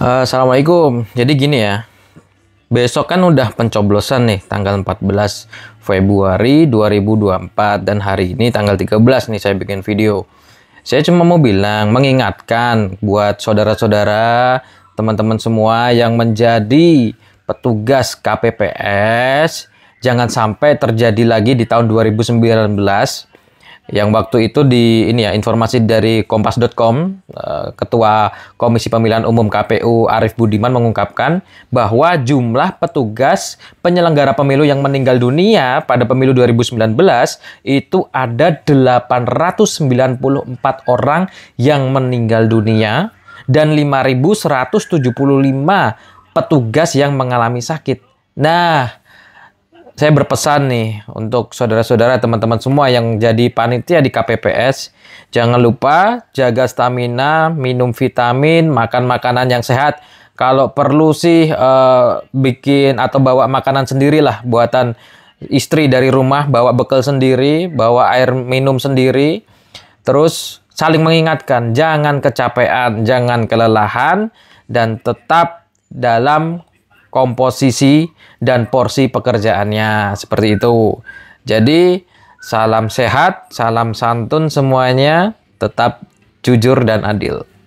Eh, Assalamualaikum. Jadi gini ya. Besok kan udah pencoblosan nih tanggal 14 Februari 2024 dan hari ini tanggal 13 nih saya bikin video. Saya cuma mau bilang mengingatkan buat saudara-saudara, teman-teman semua yang menjadi petugas KPPS jangan sampai terjadi lagi di tahun 2019 yang waktu itu di ini ya informasi dari kompas.com eh, ketua Komisi Pemilihan Umum KPU Arief Budiman mengungkapkan bahwa jumlah petugas penyelenggara pemilu yang meninggal dunia pada pemilu 2019 itu ada 894 orang yang meninggal dunia dan 5175 petugas yang mengalami sakit. Nah, saya berpesan nih untuk saudara-saudara teman-teman semua yang jadi panitia di KPPS, jangan lupa jaga stamina, minum vitamin, makan makanan yang sehat. Kalau perlu sih uh, bikin atau bawa makanan sendirilah buatan istri dari rumah, bawa bekal sendiri, bawa air minum sendiri. Terus saling mengingatkan, jangan kecapean, jangan kelelahan dan tetap dalam komposisi dan porsi pekerjaannya seperti itu. Jadi salam sehat, salam santun semuanya, tetap jujur dan adil.